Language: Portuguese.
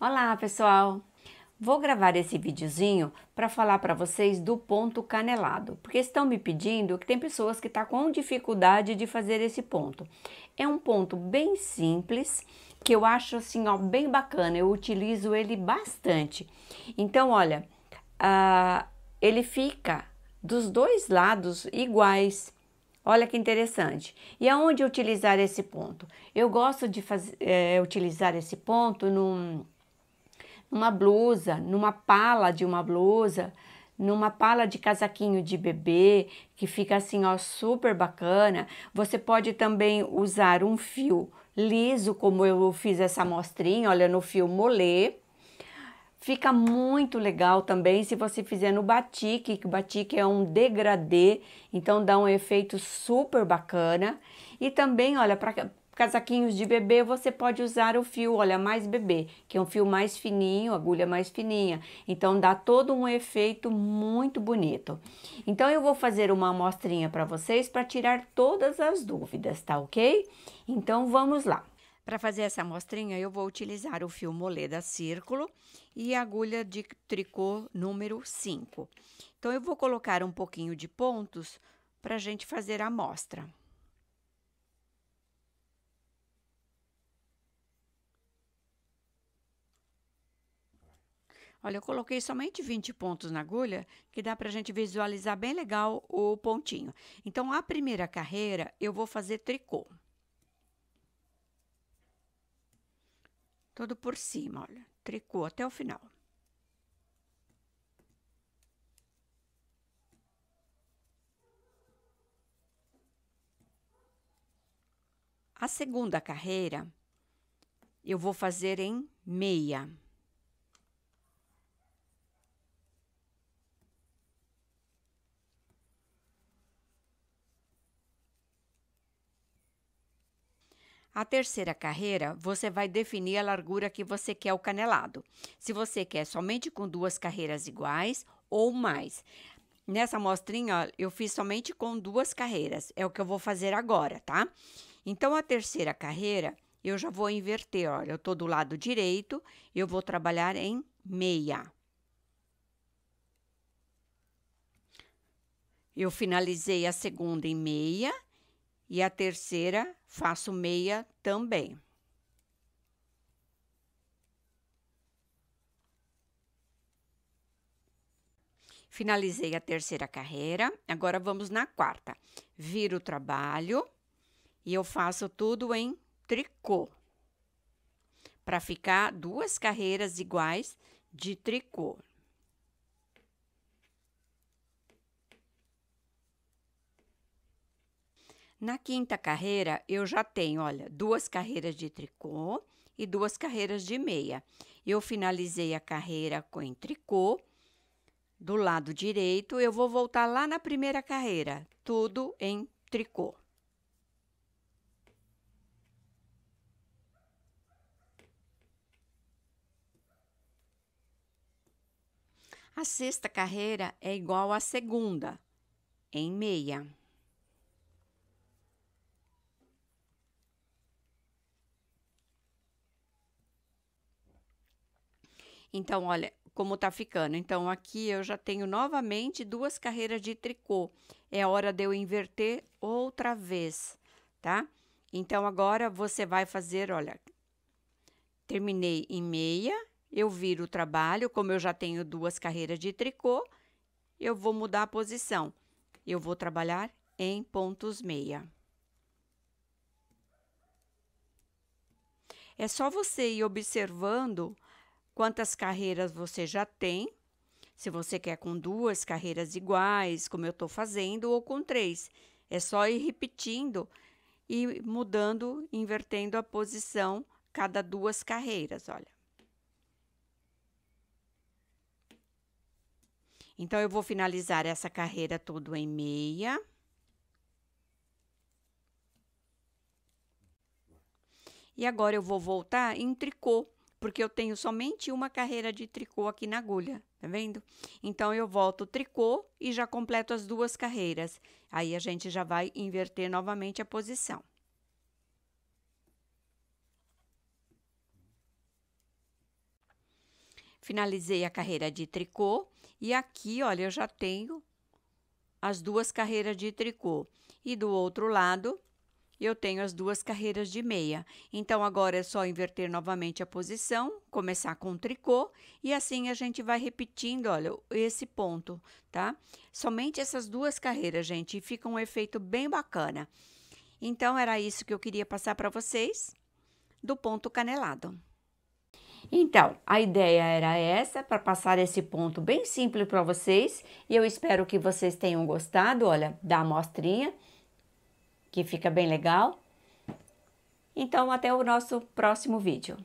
Olá pessoal! Vou gravar esse videozinho para falar para vocês do ponto canelado, porque estão me pedindo que tem pessoas que estão tá com dificuldade de fazer esse ponto. É um ponto bem simples, que eu acho assim, ó, bem bacana, eu utilizo ele bastante. Então, olha, uh, ele fica dos dois lados iguais. Olha que interessante. E aonde utilizar esse ponto? Eu gosto de fazer, eh, é, utilizar esse ponto num numa blusa, numa pala de uma blusa, numa pala de casaquinho de bebê, que fica assim, ó, super bacana. Você pode também usar um fio liso, como eu fiz essa amostrinha, olha, no fio molê. Fica muito legal também se você fizer no batique, que o batique é um degradê, então dá um efeito super bacana. E também, olha, para Casaquinhos de bebê, você pode usar o fio, olha, mais bebê, que é um fio mais fininho, agulha mais fininha. Então, dá todo um efeito muito bonito. Então, eu vou fazer uma amostrinha para vocês para tirar todas as dúvidas, tá ok? Então, vamos lá. Para fazer essa amostrinha, eu vou utilizar o fio Moleda Círculo e agulha de tricô número 5. Então, eu vou colocar um pouquinho de pontos para a gente fazer a amostra. Olha, eu coloquei somente 20 pontos na agulha, que dá para a gente visualizar bem legal o pontinho. Então, a primeira carreira, eu vou fazer tricô. Todo por cima, olha, tricô até o final. A segunda carreira, eu vou fazer em meia. A terceira carreira, você vai definir a largura que você quer o canelado. Se você quer somente com duas carreiras iguais ou mais. Nessa mostrinha, eu fiz somente com duas carreiras. É o que eu vou fazer agora, tá? Então, a terceira carreira, eu já vou inverter. Olha, eu tô do lado direito, eu vou trabalhar em meia. Eu finalizei a segunda em meia e a terceira, faço meia também. Finalizei a terceira carreira, agora vamos na quarta. Viro o trabalho e eu faço tudo em tricô. Para ficar duas carreiras iguais de tricô. Na quinta carreira, eu já tenho, olha, duas carreiras de tricô e duas carreiras de meia. Eu finalizei a carreira com tricô. Do lado direito, eu vou voltar lá na primeira carreira, tudo em tricô. A sexta carreira é igual à segunda, em meia. Então, olha como tá ficando. Então, aqui eu já tenho novamente duas carreiras de tricô. É a hora de eu inverter outra vez, tá? Então, agora você vai fazer, olha, terminei em meia, eu viro o trabalho, como eu já tenho duas carreiras de tricô, eu vou mudar a posição. Eu vou trabalhar em pontos meia. É só você ir observando quantas carreiras você já tem, se você quer com duas carreiras iguais, como eu estou fazendo, ou com três. É só ir repetindo e mudando, invertendo a posição cada duas carreiras, olha. Então, eu vou finalizar essa carreira toda em meia. E agora, eu vou voltar em tricô porque eu tenho somente uma carreira de tricô aqui na agulha, tá vendo? Então eu volto tricô e já completo as duas carreiras. Aí a gente já vai inverter novamente a posição. Finalizei a carreira de tricô e aqui, olha, eu já tenho as duas carreiras de tricô. E do outro lado, e eu tenho as duas carreiras de meia. Então agora é só inverter novamente a posição, começar com o tricô e assim a gente vai repetindo, olha, esse ponto, tá? Somente essas duas carreiras, gente, e fica um efeito bem bacana. Então era isso que eu queria passar para vocês do ponto canelado. Então, a ideia era essa, para passar esse ponto bem simples para vocês, e eu espero que vocês tenham gostado, olha, da amostrinha que fica bem legal. Então, até o nosso próximo vídeo.